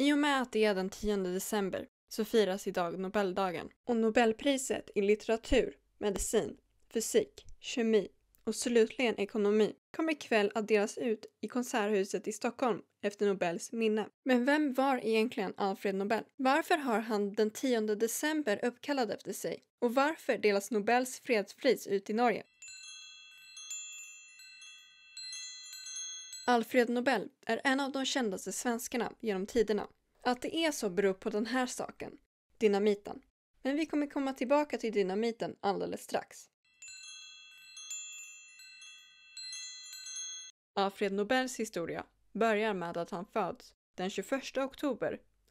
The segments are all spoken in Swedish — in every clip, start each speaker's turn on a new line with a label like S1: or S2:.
S1: I och med att det är den 10 december så firas idag Nobeldagen och Nobelpriset i litteratur, medicin, fysik, kemi och slutligen ekonomi kommer ikväll att delas ut i Konserthuset i Stockholm efter Nobels minne. Men vem var egentligen Alfred Nobel? Varför har han den 10 december uppkallad efter sig? Och varför delas Nobels fredspris ut i Norge? Alfred Nobel är en av de kändaste svenskarna genom tiderna. Att det är så beror på den här saken, dynamiten. Men vi kommer komma tillbaka till dynamiten alldeles strax. Alfred Nobels historia börjar med att han föds den 21 oktober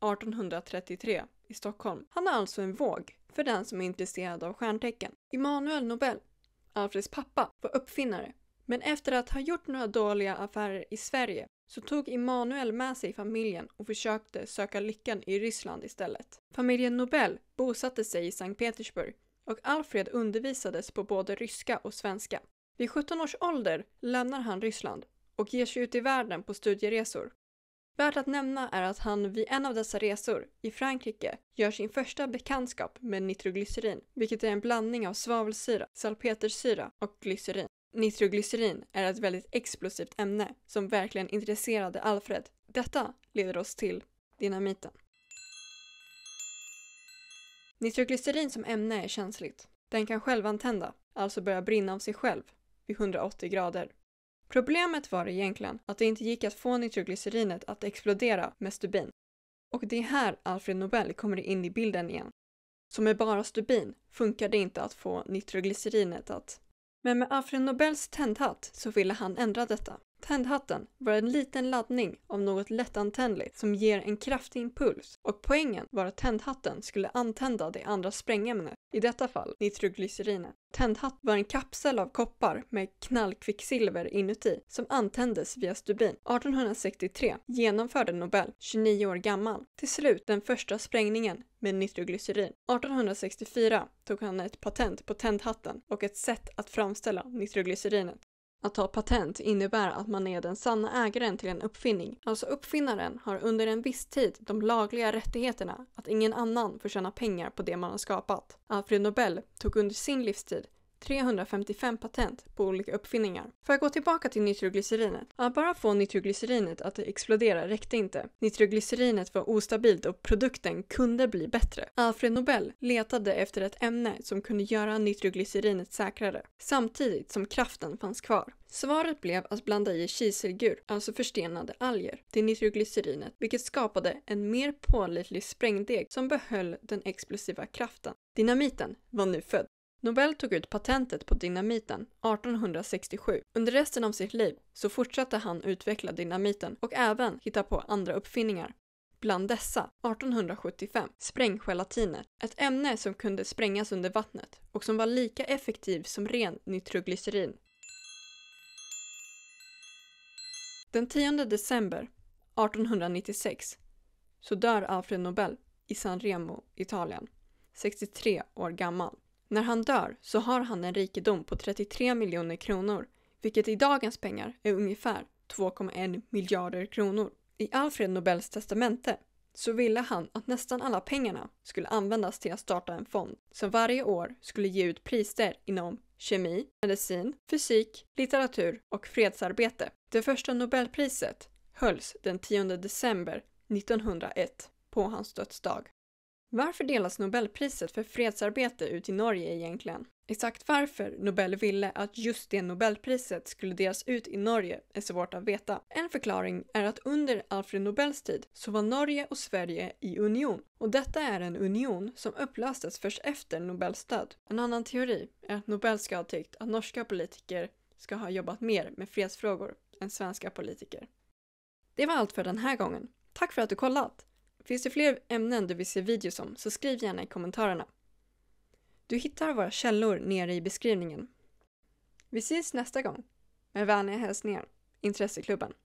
S1: 1833 i Stockholm. Han är alltså en våg för den som är intresserad av stjärntecken. Immanuel Nobel, Alfreds pappa, var uppfinnare men efter att ha gjort några dåliga affärer i Sverige så tog Immanuel med sig familjen och försökte söka lyckan i Ryssland istället. Familjen Nobel bosatte sig i Sankt Petersburg och Alfred undervisades på både ryska och svenska. Vid 17 års ålder lämnar han Ryssland och ger sig ut i världen på studieresor. Värt att nämna är att han vid en av dessa resor, i Frankrike, gör sin första bekantskap med nitroglycerin, vilket är en blandning av svavelsyra, salpetersyra och glycerin. Nitroglycerin är ett väldigt explosivt ämne som verkligen intresserade Alfred. Detta leder oss till dynamiten. Nitroglycerin som ämne är känsligt. Den kan självantända, alltså börja brinna av sig själv, vid 180 grader. Problemet var egentligen att det inte gick att få nitroglycerinet att explodera med stubin. Och det är här Alfred Nobel kommer in i bilden igen. Så med bara stubin funkar det inte att få nitroglycerinet att men med Alfred Nobels tändhatt så ville han ändra detta. Tändhatten var en liten laddning av något lättantändligt som ger en kraftig impuls och poängen var att tändhatten skulle antända det andra sprängämnet, i detta fall nitroglycerinet. Tändhatt var en kapsel av koppar med knallkvicksilver inuti som antändes via stubin. 1863 genomförde Nobel, 29 år gammal, till slut den första sprängningen med nitroglycerin. 1864 tog han ett patent på tändhatten och ett sätt att framställa nitroglycerinet. Att ta patent innebär att man är den sanna ägaren till en uppfinning. Alltså uppfinnaren har under en viss tid de lagliga rättigheterna att ingen annan får tjäna pengar på det man har skapat. Alfred Nobel tog under sin livstid 355 patent på olika uppfinningar. För att gå tillbaka till nitroglycerinet, att bara få nitroglycerinet att explodera räckte inte. Nitroglycerinet var ostabilt och produkten kunde bli bättre. Alfred Nobel letade efter ett ämne som kunde göra nitroglycerinet säkrare, samtidigt som kraften fanns kvar. Svaret blev att blanda i kiselgur, alltså förstenade alger, till nitroglycerinet, vilket skapade en mer pålitlig sprängdeg som behöll den explosiva kraften. Dynamiten var nu född. Nobel tog ut patentet på dynamiten 1867. Under resten av sitt liv så fortsatte han utveckla dynamiten och även hitta på andra uppfinningar. Bland dessa 1875 spränggelatinet, ett ämne som kunde sprängas under vattnet och som var lika effektiv som ren nitroglycerin. Den 10 december 1896 så dör Alfred Nobel i San Remo, Italien, 63 år gammal. När han dör så har han en rikedom på 33 miljoner kronor, vilket i dagens pengar är ungefär 2,1 miljarder kronor. I Alfred Nobels testamente så ville han att nästan alla pengarna skulle användas till att starta en fond som varje år skulle ge ut priser inom kemi, medicin, fysik, litteratur och fredsarbete. Det första Nobelpriset hölls den 10 december 1901 på hans dödsdag. Varför delas Nobelpriset för fredsarbete ut i Norge egentligen? Exakt varför Nobel ville att just det Nobelpriset skulle delas ut i Norge är svårt att veta. En förklaring är att under Alfred Nobels tid så var Norge och Sverige i union och detta är en union som upplöstes först efter Nobels död. En annan teori är att Nobel ska ha tyckt att norska politiker ska ha jobbat mer med fredsfrågor än svenska politiker. Det var allt för den här gången. Tack för att du kollat! Finns det fler ämnen du vill se videos om så skriv gärna i kommentarerna. Du hittar våra källor nere i beskrivningen. Vi ses nästa gång. Med vänliga hälsningar, Intresseklubben.